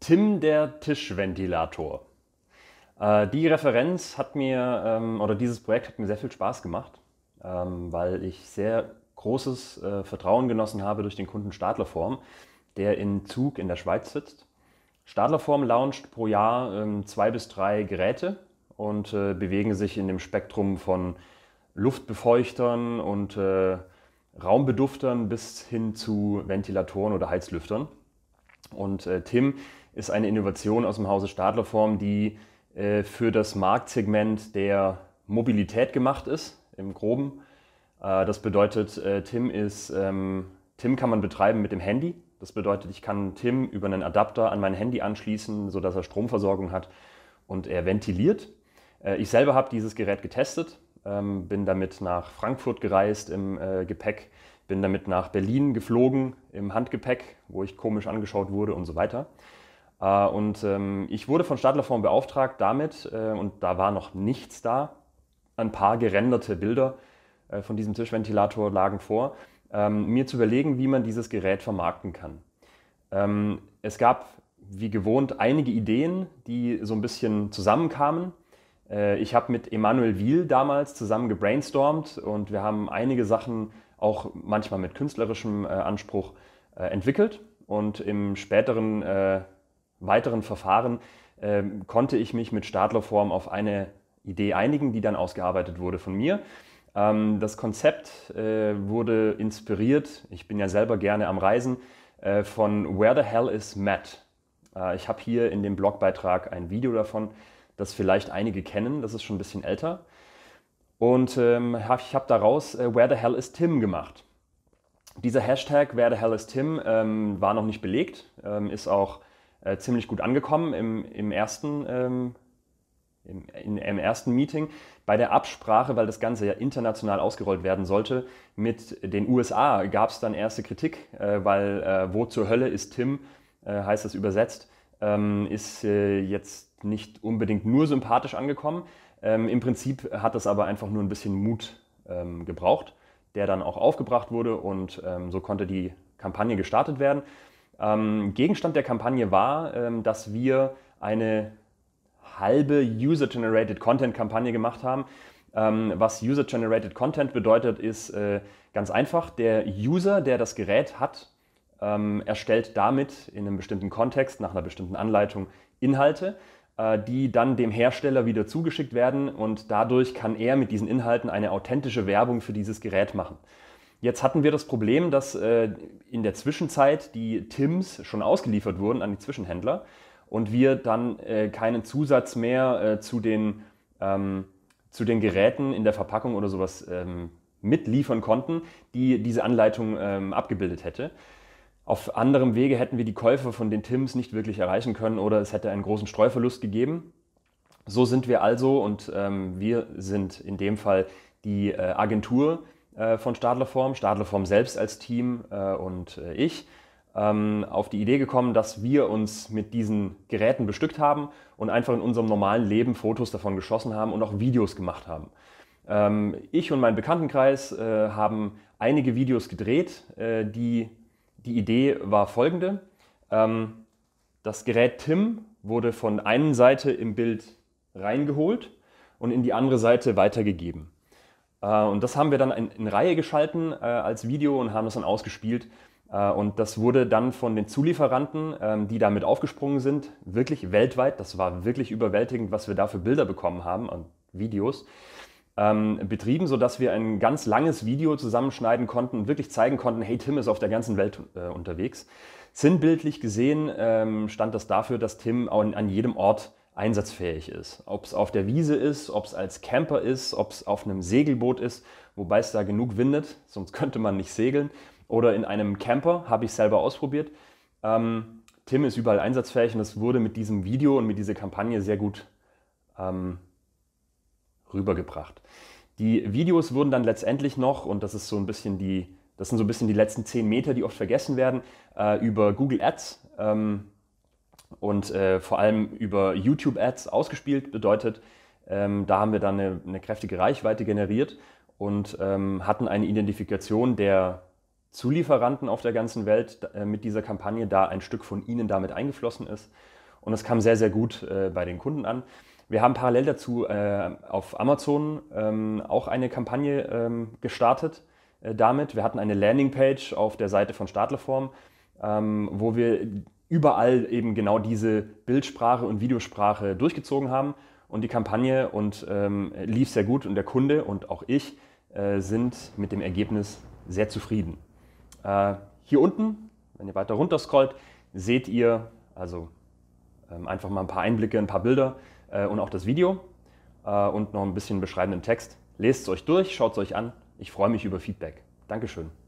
Tim der Tischventilator. Äh, die Referenz hat mir, ähm, oder dieses Projekt hat mir sehr viel Spaß gemacht, ähm, weil ich sehr großes äh, Vertrauen genossen habe durch den Kunden Stadlerform, der in Zug in der Schweiz sitzt. Stadlerform launcht pro Jahr ähm, zwei bis drei Geräte und äh, bewegen sich in dem Spektrum von Luftbefeuchtern und äh, Raumbeduftern bis hin zu Ventilatoren oder Heizlüftern. Und äh, Tim ist eine Innovation aus dem Hause Stadler Form, die äh, für das Marktsegment der Mobilität gemacht ist, im Groben. Äh, das bedeutet, äh, Tim ist, ähm, Tim kann man betreiben mit dem Handy. Das bedeutet, ich kann Tim über einen Adapter an mein Handy anschließen, sodass er Stromversorgung hat und er ventiliert. Äh, ich selber habe dieses Gerät getestet, ähm, bin damit nach Frankfurt gereist im äh, Gepäck bin damit nach Berlin geflogen im Handgepäck, wo ich komisch angeschaut wurde und so weiter. Äh, und ähm, ich wurde von Stadlerform beauftragt damit, äh, und da war noch nichts da, ein paar gerenderte Bilder äh, von diesem Tischventilator lagen vor, ähm, mir zu überlegen, wie man dieses Gerät vermarkten kann. Ähm, es gab, wie gewohnt, einige Ideen, die so ein bisschen zusammenkamen. ich habe mit Emanuel Wiel damals zusammen gebrainstormt und wir haben einige Sachen auch manchmal mit künstlerischem Anspruch entwickelt und im späteren weiteren Verfahren ähm, konnte ich mich mit Stadlerform auf eine Idee einigen, die dann ausgearbeitet wurde von mir. Ähm, das Konzept äh, wurde inspiriert, ich bin ja selber gerne am Reisen, äh, von Where the Hell is Matt? Äh, ich habe hier in dem Blogbeitrag ein Video davon, das vielleicht einige kennen, das ist schon ein bisschen älter. Und ähm, hab, ich habe daraus äh, Where the Hell is Tim gemacht. Dieser Hashtag Where the Hell is Tim ähm, war noch nicht belegt, ähm, ist auch äh, ziemlich gut angekommen im, im ersten ähm, im, in, im, ersten Meeting bei der Absprache, weil das Ganze ja international ausgerollt werden sollte, mit den USA gab es dann erste Kritik, äh, weil äh, wo zur Hölle ist Tim, äh, heißt das übersetzt, ähm, ist äh, jetzt nicht unbedingt nur sympathisch angekommen. Ähm, Im Prinzip hat das aber einfach nur ein bisschen Mut ähm, gebraucht, der dann auch aufgebracht wurde und ähm, so konnte die Kampagne gestartet werden. Ähm, Gegenstand der Kampagne war, ähm, dass wir eine halbe User-Generated Content-Kampagne gemacht haben. Ähm, was User-Generated Content bedeutet, ist äh, ganz einfach, der User, der das Gerät hat, ähm, erstellt damit in einem bestimmten Kontext, nach einer bestimmten Anleitung Inhalte, äh, die dann dem Hersteller wieder zugeschickt werden und dadurch kann er mit diesen Inhalten eine authentische Werbung für dieses Gerät machen. Jetzt hatten wir das Problem, dass äh, in der Zwischenzeit die TIMs schon ausgeliefert wurden an die Zwischenhändler und wir dann äh, keinen Zusatz mehr äh, zu, den, ähm, zu den Geräten in der Verpackung oder sowas ähm, mitliefern konnten, die diese Anleitung ähm, abgebildet hätte. Auf anderem Wege hätten wir die Käufer von den TIMs nicht wirklich erreichen können oder es hätte einen großen Streuverlust gegeben. So sind wir also und ähm, wir sind in dem Fall die äh, Agentur, äh, von Stadlerform, Stadlerform selbst als Team äh, und äh, ich, ähm, auf die Idee gekommen, dass wir uns mit diesen Geräten bestückt haben und einfach in unserem normalen Leben Fotos davon geschossen haben und auch Videos gemacht haben ähm, ich und mein Bekanntenkreis äh, haben einige Videos gedreht. Äh, die, die Idee war folgende. Ähm, das Gerät Tim wurde von einer Seite im Bild reingeholt und in die andere Seite weitergegeben. Äh, und das haben wir dann in, in Reihe geschalten äh, als Video und haben das dann ausgespielt. Äh, und das wurde dann von den Zulieferanten, ähm, die damit aufgesprungen sind, wirklich weltweit, das war wirklich überwältigend, was wir da für Bilder bekommen haben und Videos, ähm, betrieben, sodass wir ein ganz langes Video zusammenschneiden konnten und wirklich zeigen konnten, hey, Tim ist auf der ganzen Welt unterwegs. Sinnbildlich gesehen ähm, stand das dafür, dass Tim an jedem Ort einsatzfähig ist. Ob es auf der Wiese ist, ob es als Camper ist, ob es auf einem Segelboot ist, wobei es da genug windet, sonst könnte man nicht segeln. Oder in einem Camper, habe ich selber ausprobiert. Ähm, Tim ist überall einsatzfähig und das wurde mit diesem Video und mit dieser Kampagne sehr gut ähm, rübergebracht. Die Videos wurden dann letztendlich noch, und das ist so ein bisschen die, das sind so ein bisschen die letzten 10 Meter, die oft vergessen werden, äh, über Google Ads ähm, und äh, vor allem über YouTube-Ads ausgespielt. Bedeutet, ähm, da haben wir dann eine, eine kräftige Reichweite generiert und ähm, hatten eine Identifikation der Zulieferanten auf der ganzen Welt äh, mit dieser Kampagne, da ein Stück von ihnen damit eingeflossen ist. Und es kam sehr, sehr gut äh, bei den Kunden an. Wir haben parallel dazu äh, auf Amazon ähm, auch eine Kampagne ähm, gestartet äh, damit. Wir hatten eine Landingpage auf der Seite von Stadlerform, ähm, wo wir überall eben genau diese Bildsprache und Videosprache durchgezogen haben. Und die Kampagne und ähm, lief sehr gut und der Kunde und auch ich äh, sind mit dem Ergebnis sehr zufrieden. Äh, hier unten, wenn ihr weiter runter scrollt, seht ihr also ähm, einfach mal ein paar Einblicke, ein paar Bilder äh, und auch das Video äh, und noch ein bisschen beschreibenden Text. Lest es euch durch, schaut es euch an. Ich freue mich über Feedback. Dankeschön.